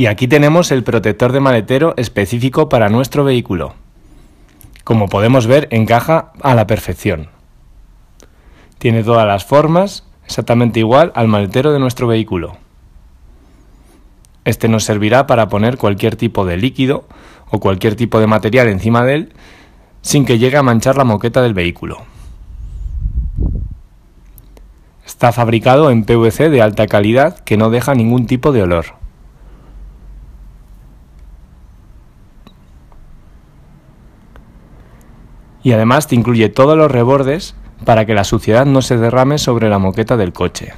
Y aquí tenemos el protector de maletero específico para nuestro vehículo. Como podemos ver, encaja a la perfección. Tiene todas las formas, exactamente igual al maletero de nuestro vehículo. Este nos servirá para poner cualquier tipo de líquido o cualquier tipo de material encima de él sin que llegue a manchar la moqueta del vehículo. Está fabricado en PVC de alta calidad que no deja ningún tipo de olor. y además te incluye todos los rebordes para que la suciedad no se derrame sobre la moqueta del coche.